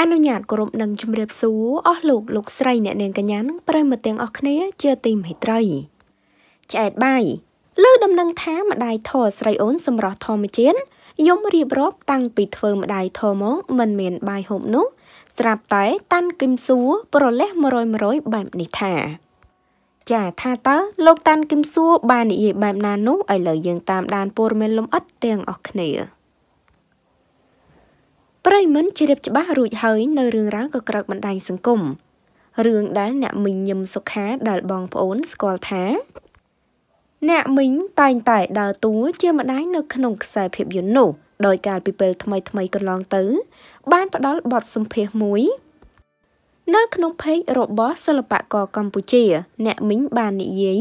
អនុញ្ញាតគោរពនិងជម្រាបសួរអស់លោកលោកស្រីអ្នកនាងកញ្ញានិងប្រិមត្តទាំងអស់គ្នា ជាទីមេត្រីឆ្អែតបាយលើដំណឹងថាម្ដាយធរស្រីអូនសម្រាប់ធម្មជាតិយំរៀបរាប់តាំងពីធ្វើម្ដាយធរមក មិនមានបាយហូបនោះ ស្រាប់តែតាន់គឹមសួរប្រលះ100%បែបនេះថាចាថាតើលោកតាន់គឹមសួរបាននិយាយបែបណានោះឥឡូវយើងតាមដានព័ត៌មានលំអិតទាំងអស់គ្នាប្រិមិនជ្រាបច្បាស់រួចហើយនៅរឿងរ៉ាវក៏ក្រឹកបណ្ដាញសង្គមរឿងដែលអ្នកមីងញឹមសុខាដែលបងប្អូនស្គាល់ថាអ្នកមីងតែងតែដើរតួជាម្ដាយនៅក្នុងខ្សែភាពយន្តនោះដោយកាលពីពេលថ្មី ថ្មីកន្លងទៅ បានផ្ដល់បទសម្ភាសមួយ នៅ ក្នុងเพจរបស់សិល្បករកម្ពុជា អ្នកមីងបាននិយាយ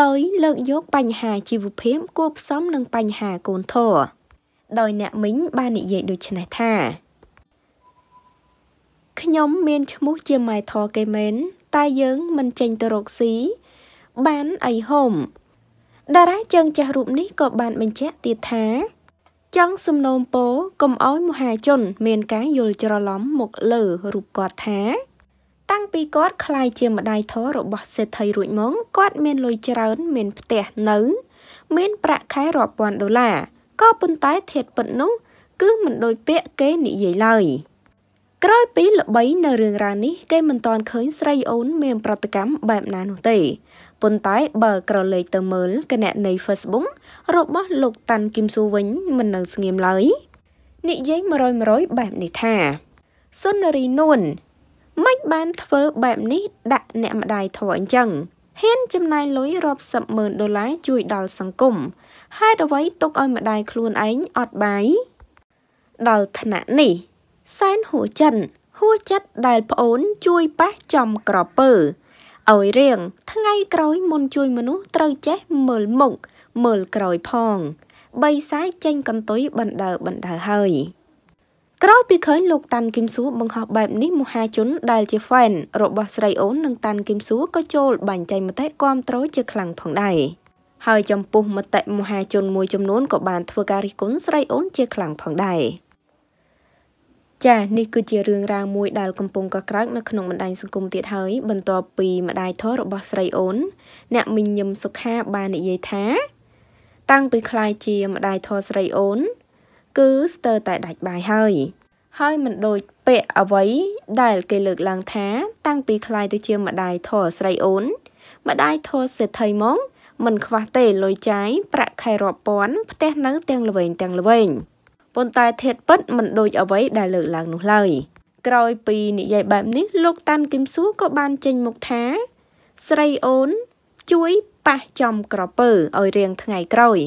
ដោយលើកយកបញ្ហាជីវភាពគួបផ្សំនឹងបញ្ហាកូនធរដោយអ្នកមីងបាននិយាយដូចនេះថាខ្ញុំមានឈ្មោះជាម៉ែធរគេមែនតែយើងមិនចេញទៅរកស៊ីបានអីហូមតារាជើងចាស់រូបនេះក៏បានបញ្ជាក់ទៀតថា ចង់សំណូមពរកុំឲ្យមហាជន មានការយល់ច្រឡំមកលើរូបគាត់ថាតាំងពីគាត់ខ្លាយជាម្ដាយធររបស់សេដ្ឋីរួចមកគាត់មានលុយច្រើនមានផ្ទះនៅមាន ប្រាក់ខែរាប់ពាន់ដុល្លារក៏ប៉ុន្តែធាតពិតនោះគឺមិនដូចពាក្យគេនិយាយឡើយ។ក្រោយពីល្បីនៅរឿងរ៉ាវនេះគេមិនទាន់ឃើញស្រីអូនមានប្រតិកម្មបែបណានោះទេប៉ុន្តែ បើក្រឡេកទៅមើលគណនី Facebook របស់លោកតាន់គឹមស៊ូវិញមិននៅស្ងៀមឡើយនិយាយ100%បែបនេះថាសុនរីនួនមិនបានធ្វើបែបនេះដាក់អ្នកម្ដាយធေါ်អញ្ចឹងហ៊ានចំណាយលុយរាប់សិបម៉ឺនដុល្លារជួយដល់សង្គមហេតុអ្វីទុកឲ្យម្ដាយខ្លួនឯងអត់បាយដល់ថ្នាក់នេះសែនហួចិនហួចិត្តដែលប្អូន ជួយប៉ះចំក្រពើឲ្យរៀងថ្ងៃក្រោយមុនជួយមនុស្សត្រូវចេះមើលមុខមើលក្រោយផង បីសាយចេញកន្ទុយបណ្ដើបណ្ដើហើយក្រោយពីឃើញលោកតាន់គឹមសួរបង្ហោះបែបនេះមហាជនដែលជាហ្វេនរបស់ស្រីអូននិងតាន់គឹមសួរក៏ចូលបាញ់ចៃមតិគាំទ្រជាខ្លាំងផងដែរហើយចំពោះមតិមហាជនមួយចំនួនក៏បានធ្វើការរិះគន់ស្រីអូនជាខ្លាំងផងដែរចានេះគឺជារឿងរ៉ាវមួយដែលកំពុងកក្រើកនៅក្នុងបណ្ដាញសង្គមទៀតហើយបន្ទាប់ពីម្ដាយធររបស់ស្រីអូន អ្នកមីងញឹមសុខាបាននិយាយថាតាំងពីខ្លាយជាម្ដាយធរស្រីអូន គឺស្ទើរតែដាច់បាយហើយ ហើយមិនដូចពាក្យអ្វីដែល គេលើកឡើងថាតាំងពី ខ្លាយទៅជាម្ដាយធរស្រីអូន ម្ដាយធរសេដ្ឋីមកមិនខ្វះទេលុយចាយប្រាក់ខែរាប់ពាន់ផ្ទះនៅទាំងល្វែងទាំងល្វែងប៉ុន្តែធាតពិតមិនដូចអ្វីដែលលើកឡើងនោះឡើយ ក្រោយពីនិយាយបែបនេះលោកតាន់គឹមស៊ូក៏បានចេញមុខថាស្រីអូន ជួយប៉ះចំក្រពើឲ្យរៀងថ្ងៃក្រោយ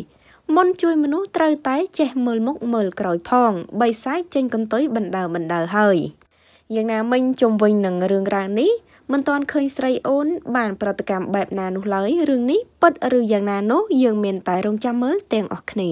មុនជួយ មនុស្សត្រូវតែ ចេះមើលមុខមើលក្រោយផងបីសាយចេញកន្ទុយបណ្ដើបណ្ដើហើយយ៉ាងណាមិញជំវិញនឹងរឿងរ៉ាវនេះមិនទាន់ឃើញស្រីអូនបាន ប្រតិកម្មបែបណានោះឡើយរឿងនេះពិតឬយ៉ាងណានោះ យើងមានតែរងចាំមើលទាំងអស់គ្នា